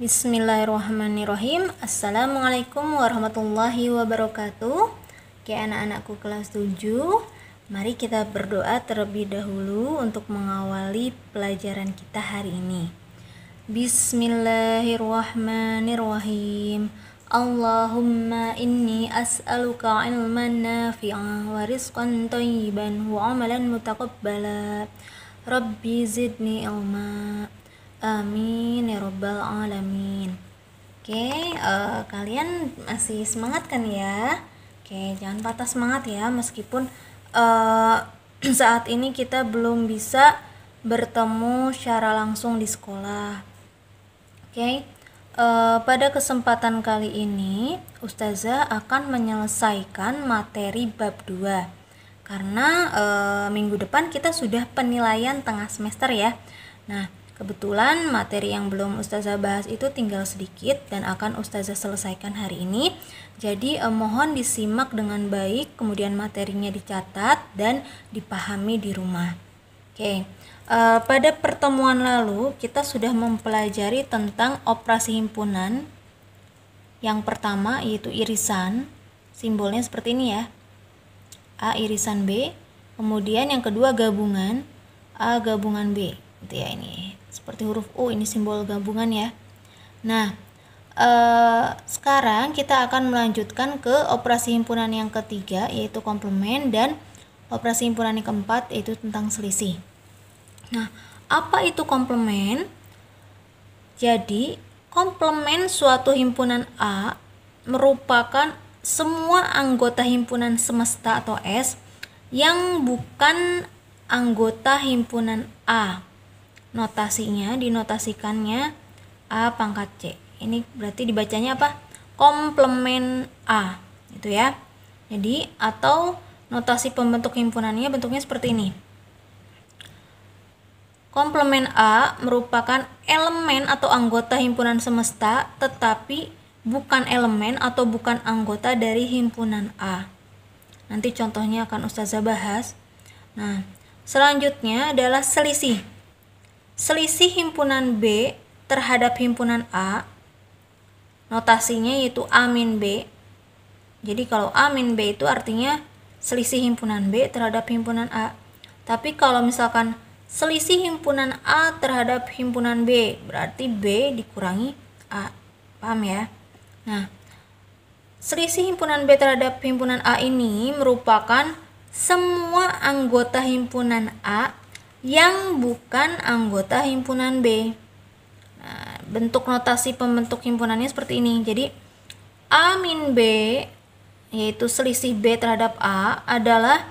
Bismillahirrahmanirrahim Assalamualaikum warahmatullahi wabarakatuh Oke anak-anakku kelas 7 Mari kita berdoa terlebih dahulu untuk mengawali pelajaran kita hari ini Bismillahirrahmanirrahim Allahumma inni as'aluka ilman nafi'a wa rizqan tayyiban wa amalan mutakabbala Rabbi zidni ilma' Amin ya robbal alamin. Oke, uh, kalian masih semangat kan ya? Oke, jangan patah semangat ya meskipun uh, saat ini kita belum bisa bertemu secara langsung di sekolah. Oke. Uh, pada kesempatan kali ini, ustazah akan menyelesaikan materi bab 2 karena uh, minggu depan kita sudah penilaian tengah semester ya. Nah, Kebetulan materi yang belum Ustazah bahas itu tinggal sedikit dan akan Ustazah selesaikan hari ini. Jadi eh, mohon disimak dengan baik, kemudian materinya dicatat dan dipahami di rumah. Oke, eh, pada pertemuan lalu kita sudah mempelajari tentang operasi himpunan. Yang pertama yaitu irisan, simbolnya seperti ini ya. A irisan B, kemudian yang kedua gabungan A gabungan B. Gitu ya ini seperti huruf U ini simbol gabungan ya nah eh, sekarang kita akan melanjutkan ke operasi himpunan yang ketiga yaitu komplement dan operasi himpunan yang keempat yaitu tentang selisih nah apa itu komplement jadi komplement suatu himpunan A merupakan semua anggota himpunan semesta atau S yang bukan anggota himpunan A notasinya dinotasikannya A pangkat C. Ini berarti dibacanya apa? Komplement A, itu ya. Jadi atau notasi pembentuk himpunannya bentuknya seperti ini. Komplement A merupakan elemen atau anggota himpunan semesta, tetapi bukan elemen atau bukan anggota dari himpunan A. Nanti contohnya akan Ustazah bahas. Nah, selanjutnya adalah selisih. Selisih himpunan B terhadap himpunan A notasinya yaitu A min B. Jadi kalau A min B itu artinya selisih himpunan B terhadap himpunan A. Tapi kalau misalkan selisih himpunan A terhadap himpunan B, berarti B dikurangi A. Paham ya? Nah, selisih himpunan B terhadap himpunan A ini merupakan semua anggota himpunan A yang bukan anggota himpunan B. Nah, bentuk notasi pembentuk himpunannya seperti ini. Jadi A min B yaitu selisih B terhadap A adalah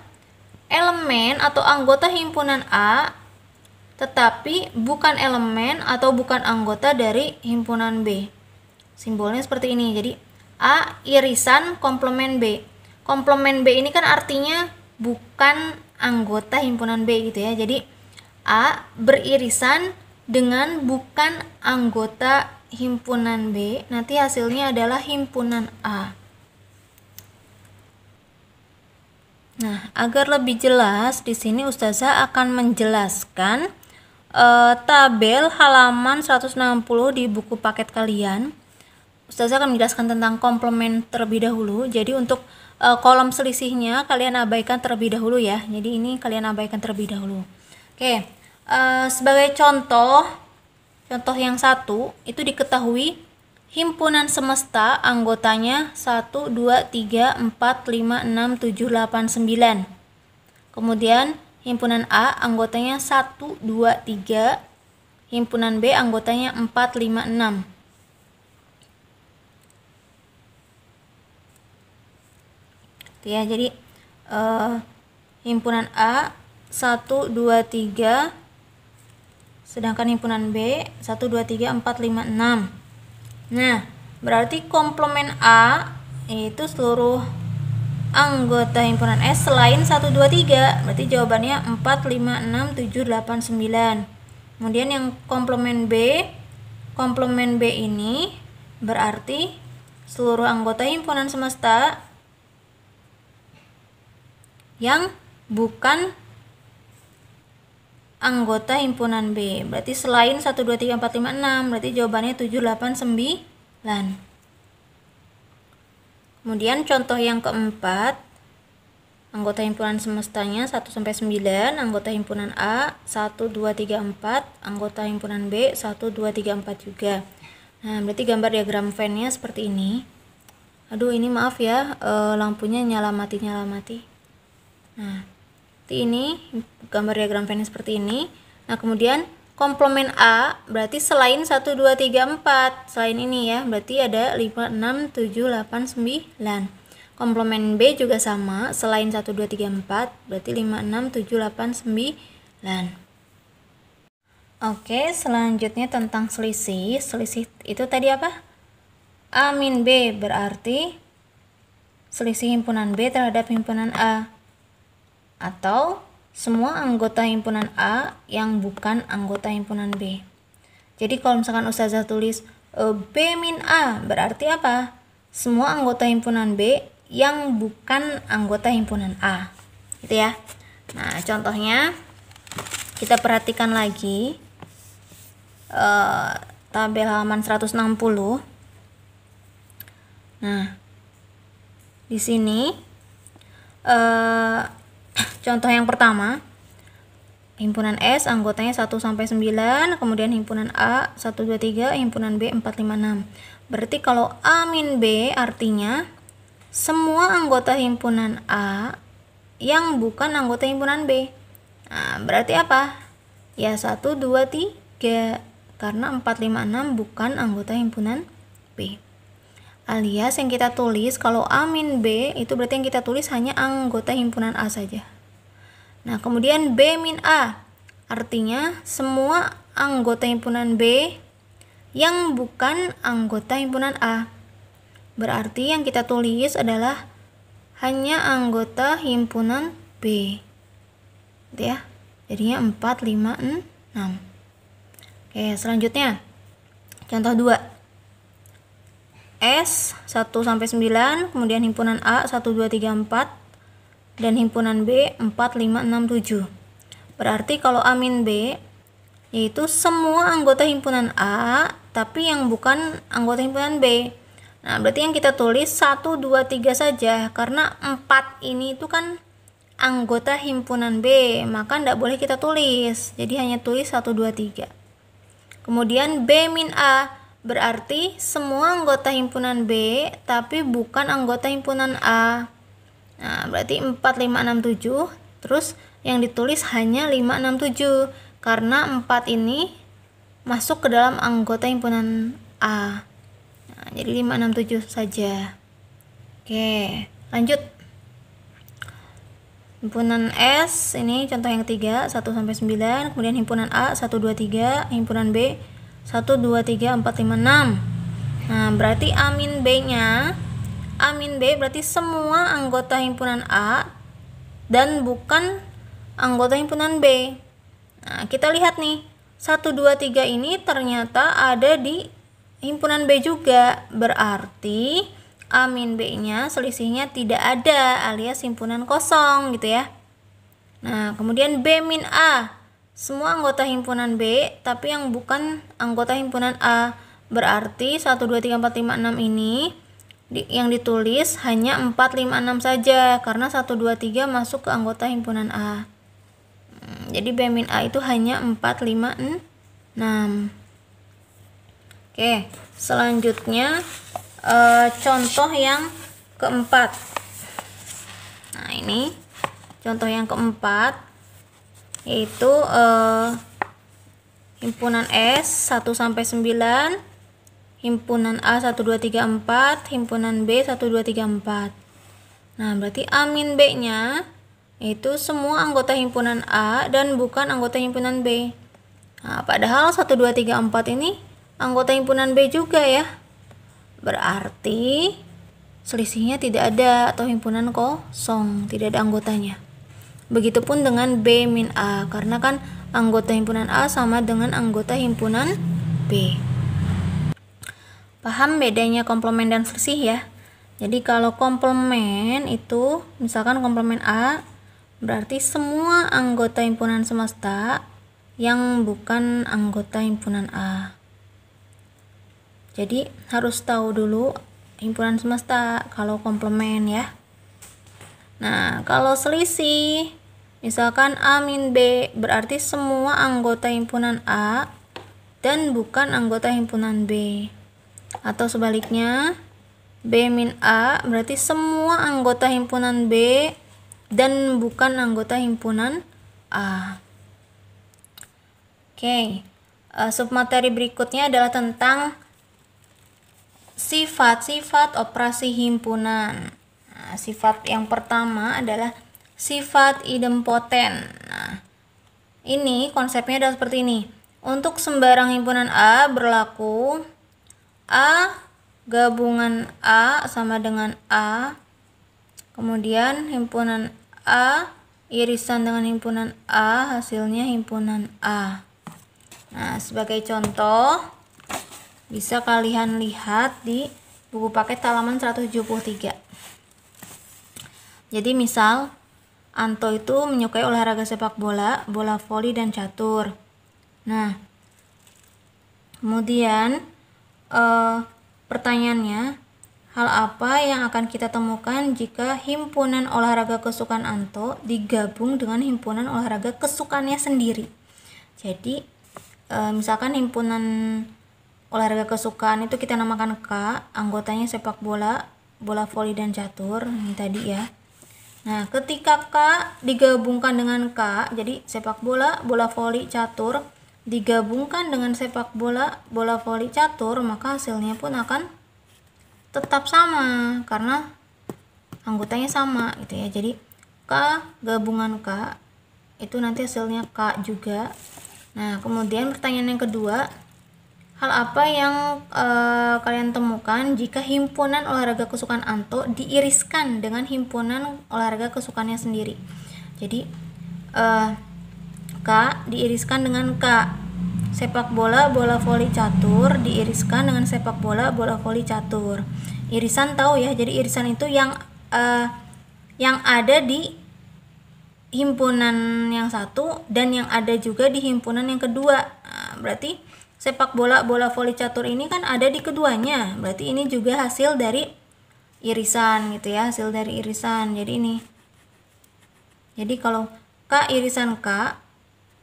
elemen atau anggota himpunan A tetapi bukan elemen atau bukan anggota dari himpunan B. Simbolnya seperti ini. Jadi A irisan komplement B. Komplement B ini kan artinya bukan anggota himpunan B gitu ya. Jadi A beririsan dengan bukan anggota himpunan B, nanti hasilnya adalah himpunan A. Nah, agar lebih jelas, di sini Ustazah akan menjelaskan e, tabel halaman 160 di buku paket kalian. Ustazah akan menjelaskan tentang komplement terlebih dahulu. Jadi untuk e, kolom selisihnya kalian abaikan terlebih dahulu ya. Jadi ini kalian abaikan terlebih dahulu. Oke, uh, sebagai contoh, contoh yang satu itu diketahui himpunan semesta anggotanya 1, 2, 3, 4, 5, 6, 7, 8, 9. Kemudian himpunan A anggotanya 1, 2, 3. Himpunan B anggotanya 4, 5, 6. Ya, jadi uh, himpunan A 1, 2, 3 sedangkan himpunan B 1, 2, 3, 4, 5, 6 nah berarti komplement A itu seluruh anggota himpunan S selain 1, 2, 3 berarti jawabannya 4, 5, 6, 7, 8, 9 kemudian yang komplement B komplement B ini berarti seluruh anggota himpunan semesta yang bukan anggota himpunan B. Berarti selain 1 2 3 4 5 6, berarti jawabannya 7 8 9. Kemudian contoh yang keempat, anggota himpunan semestanya 1 sampai 9, anggota himpunan A 1 2 3 4, anggota himpunan B 1 2 3 4 juga. Nah, berarti gambar diagram venn nya seperti ini. Aduh, ini maaf ya, e, lampunya nyala mati nyala mati. Nah, seperti ini, gambar diagram Venn seperti ini. Nah, kemudian komplement A berarti selain 1 2 3 4, selain ini ya, berarti ada 5 6 7 8 9. Komplement B juga sama, selain 1 2 3 4, berarti 5 6 7 8 9. Oke, selanjutnya tentang selisih. Selisih itu tadi apa? A min B berarti selisih himpunan B terhadap himpunan A atau semua anggota himpunan A yang bukan anggota himpunan B. Jadi kalau misalkan ustazah tulis e, B min A berarti apa? Semua anggota himpunan B yang bukan anggota himpunan A. Gitu ya. Nah, contohnya kita perhatikan lagi e, tabel halaman 160. Nah, di sini eh Contoh yang pertama, himpunan S anggotanya 1 sampai 9, kemudian himpunan A 1 2 3, himpunan B 4 5 6. Berarti kalau A min B artinya semua anggota himpunan A yang bukan anggota himpunan B. Nah, berarti apa? Ya 1 2 3 karena 4 5 6 bukan anggota himpunan B alias yang kita tulis kalau A min B itu berarti yang kita tulis hanya anggota himpunan A saja. Nah, kemudian B min A artinya semua anggota himpunan B yang bukan anggota himpunan A. Berarti yang kita tulis adalah hanya anggota himpunan B. Gitu ya. Jadinya 4 5 6. Oke, selanjutnya contoh 2. S 1 sampai 9, kemudian himpunan A 1 2 3 4 dan himpunan B 4 5 6 7. Berarti kalau A min B yaitu semua anggota himpunan A tapi yang bukan anggota himpunan B. Nah, berarti yang kita tulis 1 2 3 saja karena 4 ini itu kan anggota himpunan B, maka tidak boleh kita tulis. Jadi hanya tulis 1 2 3. Kemudian B min A Berarti semua anggota himpunan B tapi bukan anggota himpunan A. Nah, berarti 4 5 6 7 terus yang ditulis hanya 5 6 7 karena 4 ini masuk ke dalam anggota himpunan A. Nah, jadi 5 6 7 saja. Oke, lanjut. Himpunan S ini contoh yang ketiga 1 sampai 9, kemudian himpunan A 1 2 3, himpunan B 1, 2, 3, 4, 5, 6 Nah berarti amin B nya Amin B berarti semua anggota himpunan A Dan bukan anggota himpunan B Nah kita lihat nih 1, 2, 3 ini ternyata ada di himpunan B juga Berarti amin B nya selisihnya tidak ada alias himpunan kosong gitu ya Nah kemudian B min A semua anggota himpunan B tapi yang bukan anggota himpunan A. Berarti 1 2 3 4 5 6 ini di, yang ditulis hanya 4 5 6 saja karena 1 2 3 masuk ke anggota himpunan A. Hmm, jadi B min A itu hanya 4 5 6. Oke, selanjutnya e, contoh yang keempat. Nah, ini contoh yang keempat yaitu eh, himpunan S 1 sampai 9, himpunan A 1 2 3 4, himpunan B 1 2 3 4. Nah, berarti A min B-nya yaitu semua anggota himpunan A dan bukan anggota himpunan B. Nah, padahal 1 2 3 4 ini anggota himpunan B juga ya. Berarti selisihnya tidak ada atau himpunan kosong, tidak ada anggotanya. Begitupun dengan B min A, karena kan anggota himpunan A sama dengan anggota himpunan B. Paham bedanya komplement dan versih ya? Jadi kalau komplement itu misalkan komplement A berarti semua anggota himpunan semesta yang bukan anggota himpunan A. Jadi harus tahu dulu himpunan semesta kalau komplement ya. Nah, kalau selisih Misalkan A min B berarti semua anggota himpunan A dan bukan anggota himpunan B. Atau sebaliknya, B min A berarti semua anggota himpunan B dan bukan anggota himpunan A. Oke, okay. uh, eh, submateri berikutnya adalah tentang sifat-sifat operasi himpunan. Nah, sifat yang pertama adalah sifat idempoten. Nah, ini konsepnya adalah seperti ini. Untuk sembarang himpunan A berlaku A gabungan A sama dengan A. Kemudian himpunan A irisan dengan himpunan A, hasilnya himpunan A. Nah, sebagai contoh bisa kalian lihat di buku paket halaman 173. Jadi misal Anto itu menyukai olahraga sepak bola, bola voli dan catur. Nah, kemudian eh, pertanyaannya, hal apa yang akan kita temukan jika himpunan olahraga kesukaan Anto digabung dengan himpunan olahraga kesukaannya sendiri? Jadi, eh, misalkan himpunan olahraga kesukaan itu kita namakan K, anggotanya sepak bola, bola voli dan catur, ini tadi ya. Nah, ketika K digabungkan dengan K, jadi sepak bola, bola voli catur digabungkan dengan sepak bola, bola voli catur, maka hasilnya pun akan tetap sama karena anggotanya sama gitu ya. Jadi K gabungan K itu nanti hasilnya K juga. Nah, kemudian pertanyaan yang kedua, Hal apa yang uh, kalian temukan jika himpunan olahraga kesukaan Anto diiriskan dengan himpunan olahraga kesukaannya sendiri? Jadi uh, K diiriskan dengan K. Sepak bola, bola voli catur diiriskan dengan sepak bola, bola voli catur. Irisan tahu ya, jadi irisan itu yang uh, yang ada di himpunan yang satu dan yang ada juga di himpunan yang kedua. Nah, berarti sepak bola, bola voli catur ini kan ada di keduanya. Berarti ini juga hasil dari irisan gitu ya, hasil dari irisan. Jadi ini. Jadi kalau K irisan K,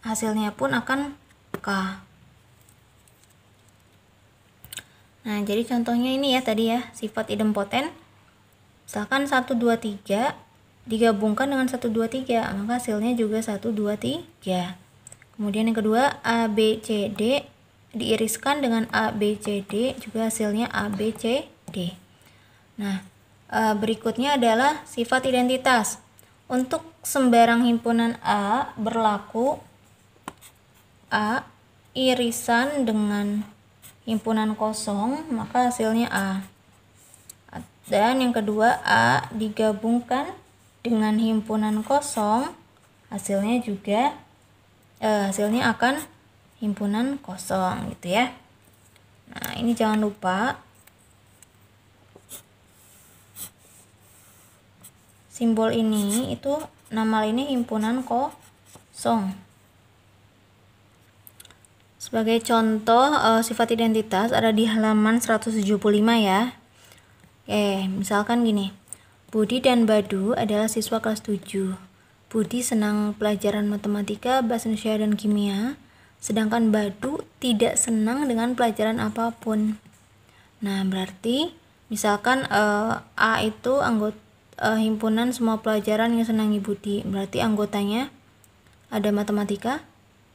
hasilnya pun akan K. Nah, jadi contohnya ini ya tadi ya, sifat idempoten. Misalkan 1, 2, 3 digabungkan dengan 1, 2, 3, maka hasilnya juga 1, 2, 3. Kemudian yang kedua, A, B, C, D diiriskan dengan A, B, C, D juga hasilnya A, B, C, D. Nah, e, berikutnya adalah sifat identitas. Untuk sembarang himpunan A berlaku A irisan dengan himpunan kosong, maka hasilnya A. Dan yang kedua, A digabungkan dengan himpunan kosong, hasilnya juga eh, hasilnya akan himpunan kosong gitu ya. Nah, ini jangan lupa simbol ini itu nama ini himpunan kosong. Sebagai contoh e, sifat identitas ada di halaman 175 ya. Eh, misalkan gini. Budi dan Badu adalah siswa kelas 7. Budi senang pelajaran matematika, bahasa Indonesia dan kimia sedangkan badu tidak senang dengan pelajaran apapun. Nah, berarti misalkan uh, A itu anggota uh, himpunan semua pelajaran yang senangi Budi. Berarti anggotanya ada matematika,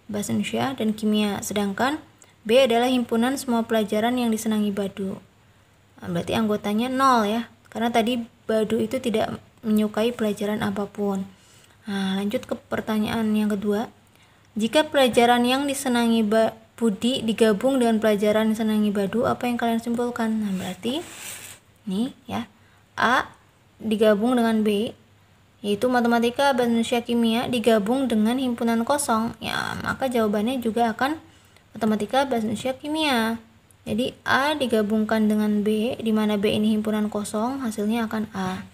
bahasa Indonesia, dan kimia. Sedangkan B adalah himpunan semua pelajaran yang disenangi Badu. Nah, berarti anggotanya nol ya, karena tadi Badu itu tidak menyukai pelajaran apapun. Nah, lanjut ke pertanyaan yang kedua. Jika pelajaran yang disenangi Budi digabung dengan pelajaran yang disenangi Badu, apa yang kalian simpulkan? Nah, berarti nih ya. A digabung dengan B yaitu matematika, bahasa Indonesia, kimia digabung dengan himpunan kosong. Ya, maka jawabannya juga akan matematika, bahasa Indonesia, kimia. Jadi A digabungkan dengan B, di mana B ini himpunan kosong, hasilnya akan A.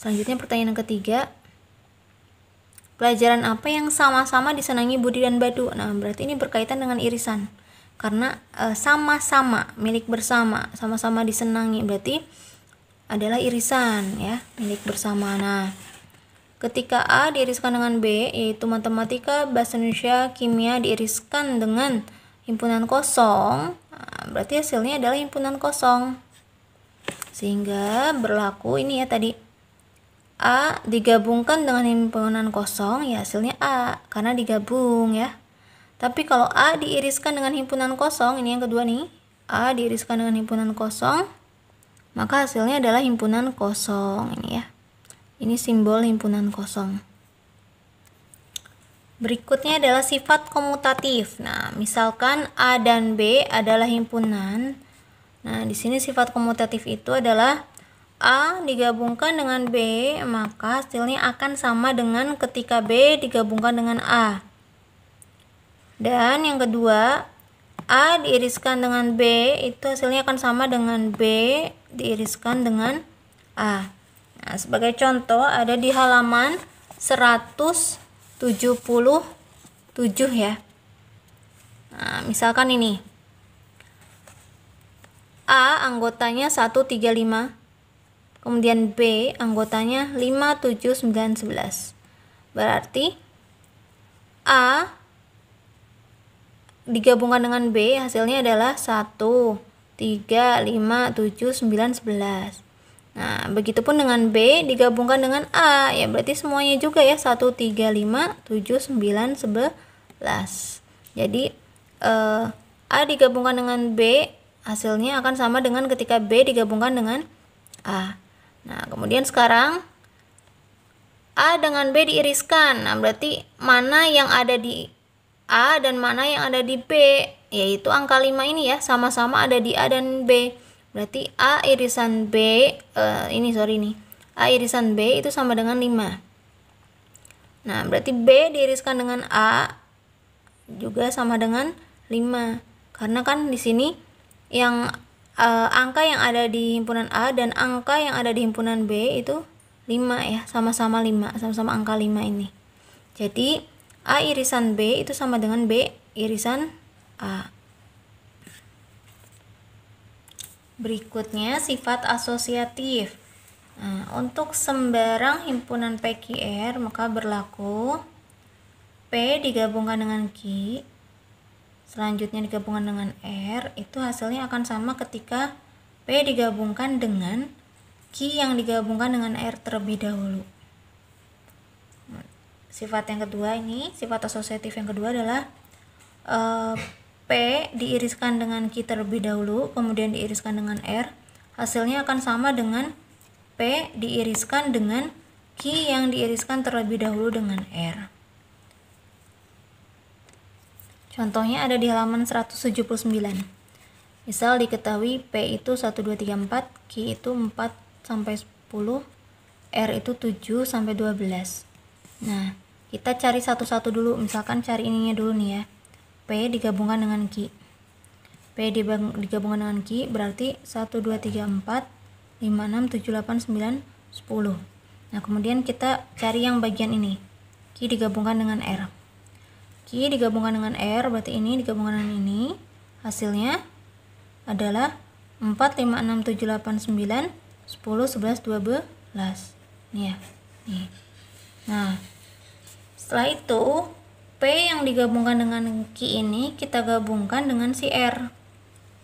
Selanjutnya pertanyaan ketiga, Pelajaran apa yang sama-sama disenangi Budi dan Badu? Nah, berarti ini berkaitan dengan irisan. Karena eh, sama-sama e, milik bersama, sama-sama disenangi berarti adalah irisan ya, milik bersama. Nah, ketika A diiriskan dengan B yaitu matematika, bahasa Indonesia, kimia diiriskan dengan himpunan kosong, nah, berarti hasilnya adalah himpunan kosong. Sehingga berlaku ini ya tadi A digabungkan dengan himpunan kosong ya hasilnya A karena digabung ya. Tapi kalau A diiriskan dengan himpunan kosong, ini yang kedua nih. A diiriskan dengan himpunan kosong, maka hasilnya adalah himpunan kosong ini ya. Ini simbol himpunan kosong. Berikutnya adalah sifat komutatif. Nah, misalkan A dan B adalah himpunan. Nah, di sini sifat komutatif itu adalah A digabungkan dengan B, maka hasilnya akan sama dengan ketika B digabungkan dengan A. Dan yang kedua, A diiriskan dengan B, itu hasilnya akan sama dengan B diiriskan dengan A. Nah, sebagai contoh ada di halaman 177 ya. Nah, misalkan ini. A anggotanya 135 Kemudian B anggotanya 5, 7, 9, 11. Berarti A digabungkan dengan B hasilnya adalah 1, 3, 5, 7, 9, 11. Nah, begitupun dengan B digabungkan dengan A. Ya, berarti semuanya juga ya 1 3 5 7 9 11. Jadi eh, A digabungkan dengan B hasilnya akan sama dengan ketika B digabungkan dengan A. Nah, kemudian sekarang A dengan B diiriskan. Nah, berarti mana yang ada di A dan mana yang ada di B, yaitu angka 5 ini ya, sama-sama ada di A dan B. Berarti A irisan B, uh, ini sorry nih, A irisan B itu sama dengan 5. Nah, berarti B diiriskan dengan A juga sama dengan 5. Karena kan di sini yang uh, angka yang ada di himpunan A dan angka yang ada di himpunan B itu 5 ya, sama-sama 5, sama-sama angka 5 ini. Jadi A irisan B itu sama dengan B irisan A. Berikutnya sifat asosiatif. Nah, untuk sembarang himpunan PQR maka berlaku P digabungkan dengan Q selanjutnya digabungkan dengan R itu hasilnya akan sama ketika P digabungkan dengan Q yang digabungkan dengan R terlebih dahulu sifat yang kedua ini sifat asosiatif yang kedua adalah eh, P diiriskan dengan Q terlebih dahulu, kemudian diiriskan dengan R, hasilnya akan sama dengan P diiriskan dengan Q yang diiriskan terlebih dahulu dengan R. Contohnya ada di halaman 179. Misal diketahui P itu 1, 2, 3, 4, Q itu 4 sampai 10, R itu 7 sampai 12. Nah, kita cari satu-satu dulu. Misalkan cari ininya dulu nih ya. P digabungkan dengan Q. P digabungkan dengan Q berarti 1, 2, 3, 4, 5, 6, 7, 8, 9, 10. Nah, kemudian kita cari yang bagian ini. Q digabungkan dengan R. Q digabungkan dengan R berarti ini digabungkan dengan ini hasilnya adalah 4, 5, 6, 7, 8, 9, 10, 11, 12 ini ya nih. nah setelah itu P yang digabungkan dengan Q ini kita gabungkan dengan si R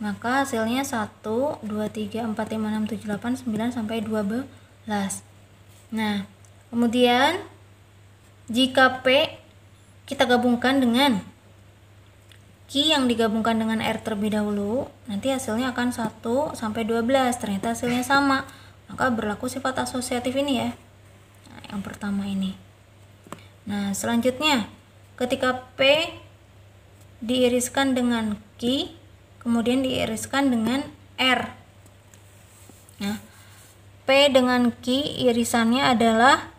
maka hasilnya 1, 2, 3, 4, 5, 6, 7, 8, 9, sampai 12 nah kemudian jika P kita gabungkan dengan Q yang digabungkan dengan R terlebih dahulu, nanti hasilnya akan 1 sampai 12. Ternyata hasilnya sama. Maka berlaku sifat asosiatif ini ya. Nah, yang pertama ini. Nah, selanjutnya ketika P diiriskan dengan Q, kemudian diiriskan dengan R. Nah, P dengan Q irisannya adalah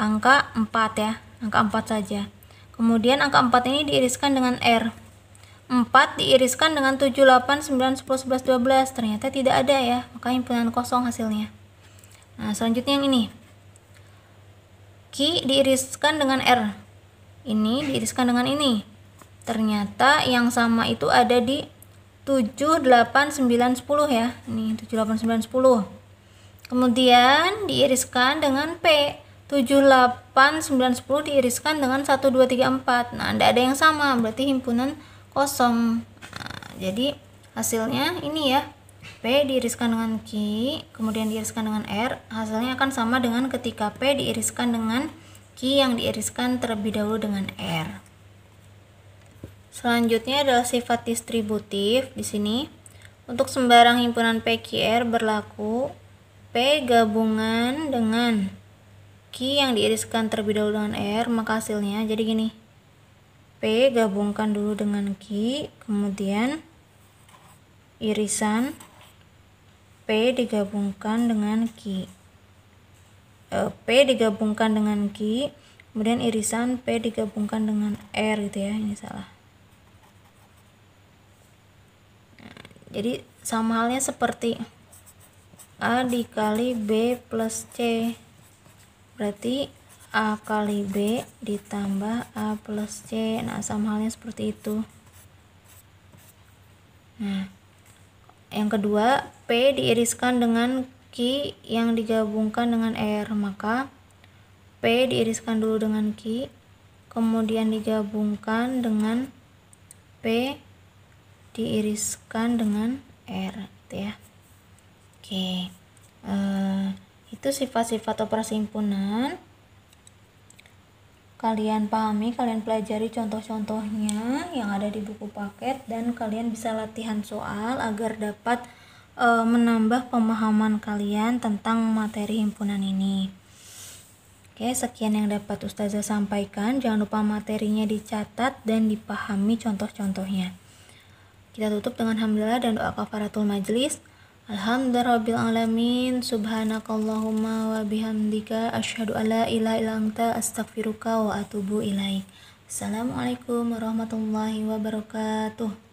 angka 4 ya angka 4 saja. Kemudian angka 4 ini diiriskan dengan R. 4 diiriskan dengan 7, 8, 9, 10, 11, 12. Ternyata tidak ada ya, maka himpunan kosong hasilnya. Nah, selanjutnya yang ini. Ki diiriskan dengan R. Ini diiriskan dengan ini. Ternyata yang sama itu ada di 7, 8, 9, 10 ya. Ini 7, 8, 9, 10. Kemudian diiriskan dengan P. 7, 8, 9, 10 diiriskan dengan 1, 2, 3, 4 nah tidak ada yang sama berarti himpunan kosong nah, jadi hasilnya ini ya P diiriskan dengan Q kemudian diiriskan dengan R hasilnya akan sama dengan ketika P diiriskan dengan Q yang diiriskan terlebih dahulu dengan R selanjutnya adalah sifat distributif di sini untuk sembarang himpunan PQR berlaku P gabungan dengan K yang diiriskan terlebih dahulu dengan R, maka hasilnya jadi gini. P gabungkan dulu dengan Q, kemudian irisan P digabungkan dengan Q. E, P digabungkan dengan Q, kemudian irisan P digabungkan dengan R gitu ya, ini salah. Nah, jadi sama halnya seperti A dikali B plus C berarti A kali B ditambah A plus C nah sama halnya seperti itu nah yang kedua P diiriskan dengan Q yang digabungkan dengan R maka P diiriskan dulu dengan Q kemudian digabungkan dengan P diiriskan dengan R gitu ya oke okay. Eh, itu sifat-sifat persimpunan kalian pahami, kalian pelajari contoh-contohnya yang ada di buku paket dan kalian bisa latihan soal agar dapat e, menambah pemahaman kalian tentang materi himpunan ini. Oke, sekian yang dapat Ustazah sampaikan. Jangan lupa materinya dicatat dan dipahami contoh-contohnya. Kita tutup dengan alhamdulillah dan doa kafaratul majlis. Alhamdulillahirrabbilalamin Subhanakallahumma wa bihamdika Ashadu ala ilaha ila anta astagfiruka wa atubu ilaih Assalamualaikum warahmatullahi wabarakatuh